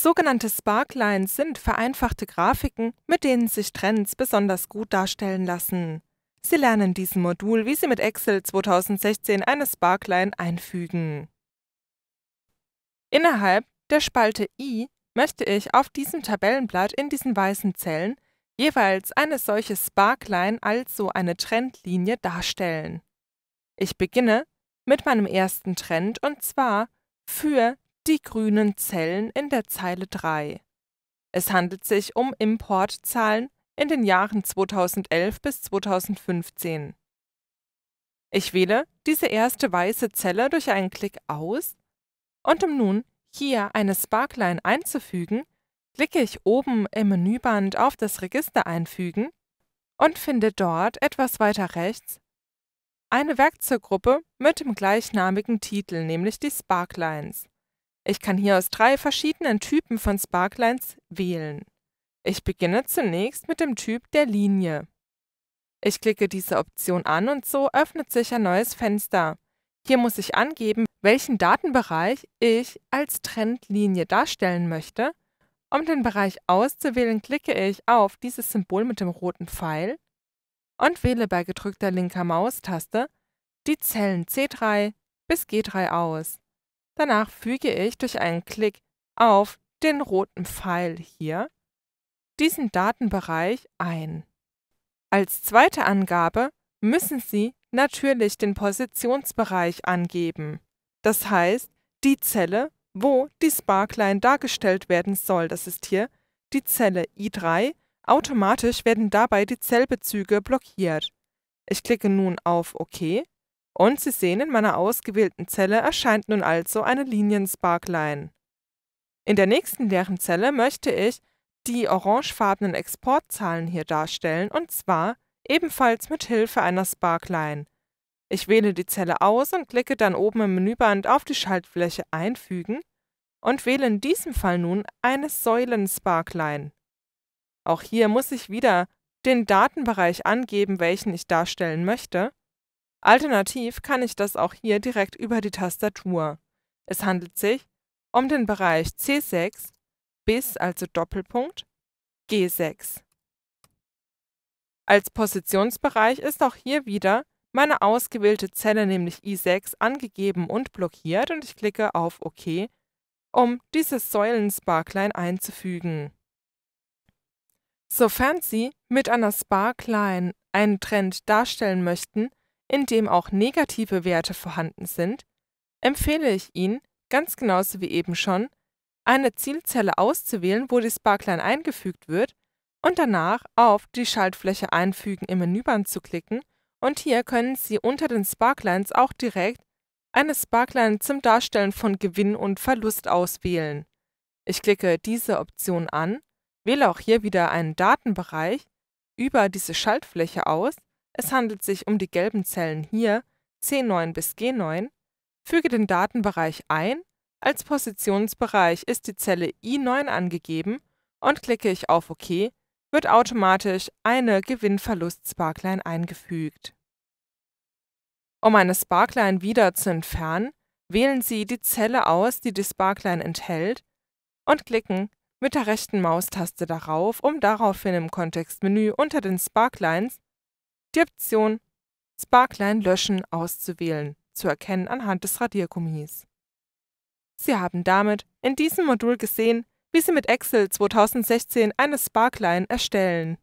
Sogenannte Sparklines sind vereinfachte Grafiken, mit denen sich Trends besonders gut darstellen lassen. Sie lernen in diesem Modul, wie Sie mit Excel 2016 eine Sparkline einfügen. Innerhalb der Spalte I möchte ich auf diesem Tabellenblatt in diesen weißen Zellen jeweils eine solche Sparkline, also eine Trendlinie, darstellen. Ich beginne mit meinem ersten Trend und zwar für die grünen Zellen in der Zeile 3. Es handelt sich um Importzahlen in den Jahren 2011 bis 2015. Ich wähle diese erste weiße Zelle durch einen Klick aus und um nun hier eine Sparkline einzufügen, klicke ich oben im Menüband auf das Register einfügen und finde dort etwas weiter rechts eine Werkzeuggruppe mit dem gleichnamigen Titel, nämlich die Sparklines. Ich kann hier aus drei verschiedenen Typen von Sparklines wählen. Ich beginne zunächst mit dem Typ der Linie. Ich klicke diese Option an und so öffnet sich ein neues Fenster. Hier muss ich angeben, welchen Datenbereich ich als Trendlinie darstellen möchte. Um den Bereich auszuwählen, klicke ich auf dieses Symbol mit dem roten Pfeil und wähle bei gedrückter linker Maustaste die Zellen C3 bis G3 aus. Danach füge ich durch einen Klick auf den roten Pfeil hier diesen Datenbereich ein. Als zweite Angabe müssen Sie natürlich den Positionsbereich angeben. Das heißt, die Zelle, wo die Sparkline dargestellt werden soll, das ist hier die Zelle i3, automatisch werden dabei die Zellbezüge blockiert. Ich klicke nun auf OK und Sie sehen, in meiner ausgewählten Zelle erscheint nun also eine Linien-Sparkline. In der nächsten leeren Zelle möchte ich die orangefarbenen Exportzahlen hier darstellen und zwar ebenfalls mit Hilfe einer Sparkline. Ich wähle die Zelle aus und klicke dann oben im Menüband auf die Schaltfläche Einfügen und wähle in diesem Fall nun eine Säulen-Sparkline. Auch hier muss ich wieder den Datenbereich angeben, welchen ich darstellen möchte, Alternativ kann ich das auch hier direkt über die Tastatur. Es handelt sich um den Bereich C6 bis also Doppelpunkt G6. Als Positionsbereich ist auch hier wieder meine ausgewählte Zelle, nämlich i6, angegeben und blockiert und ich klicke auf OK, um dieses Säulen-Sparkline einzufügen. Sofern Sie mit einer Sparkline einen Trend darstellen möchten, in dem auch negative Werte vorhanden sind, empfehle ich Ihnen, ganz genauso wie eben schon, eine Zielzelle auszuwählen, wo die Sparkline eingefügt wird und danach auf die Schaltfläche Einfügen im Menüband zu klicken und hier können Sie unter den Sparklines auch direkt eine Sparkline zum Darstellen von Gewinn und Verlust auswählen. Ich klicke diese Option an, wähle auch hier wieder einen Datenbereich über diese Schaltfläche aus es handelt sich um die gelben Zellen hier, C9 bis G9, füge den Datenbereich ein, als Positionsbereich ist die Zelle I9 angegeben und klicke ich auf OK, wird automatisch eine Gewinn-Verlust-Sparkline eingefügt. Um eine Sparkline wieder zu entfernen, wählen Sie die Zelle aus, die die Sparkline enthält, und klicken mit der rechten Maustaste darauf, um daraufhin im Kontextmenü unter den Sparklines die Option Sparkline löschen auszuwählen, zu erkennen anhand des Radiergummis. Sie haben damit in diesem Modul gesehen, wie Sie mit Excel 2016 eine Sparkline erstellen.